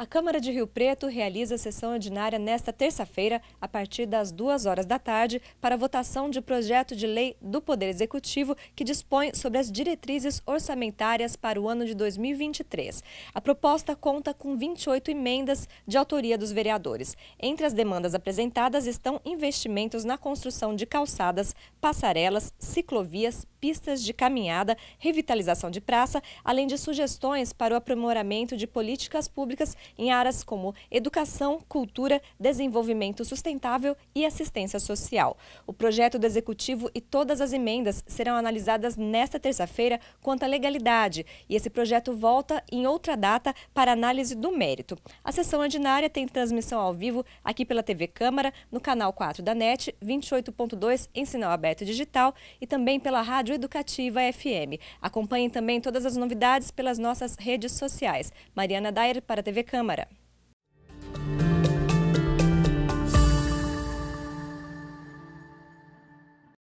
A Câmara de Rio Preto realiza a sessão ordinária nesta terça-feira, a partir das duas horas da tarde, para votação de projeto de lei do Poder Executivo que dispõe sobre as diretrizes orçamentárias para o ano de 2023. A proposta conta com 28 emendas de autoria dos vereadores. Entre as demandas apresentadas estão investimentos na construção de calçadas, passarelas, ciclovias, pistas de caminhada, revitalização de praça, além de sugestões para o aprimoramento de políticas públicas em áreas como educação, cultura, desenvolvimento sustentável e assistência social. O projeto do executivo e todas as emendas serão analisadas nesta terça-feira quanto à legalidade, e esse projeto volta em outra data para análise do mérito. A sessão ordinária tem transmissão ao vivo aqui pela TV Câmara, no canal 4 da NET, 28.2 em sinal aberto digital e também pela Rádio Educativa FM. Acompanhem também todas as novidades pelas nossas redes sociais. Mariana Dair para a TV Câmara. Câmara.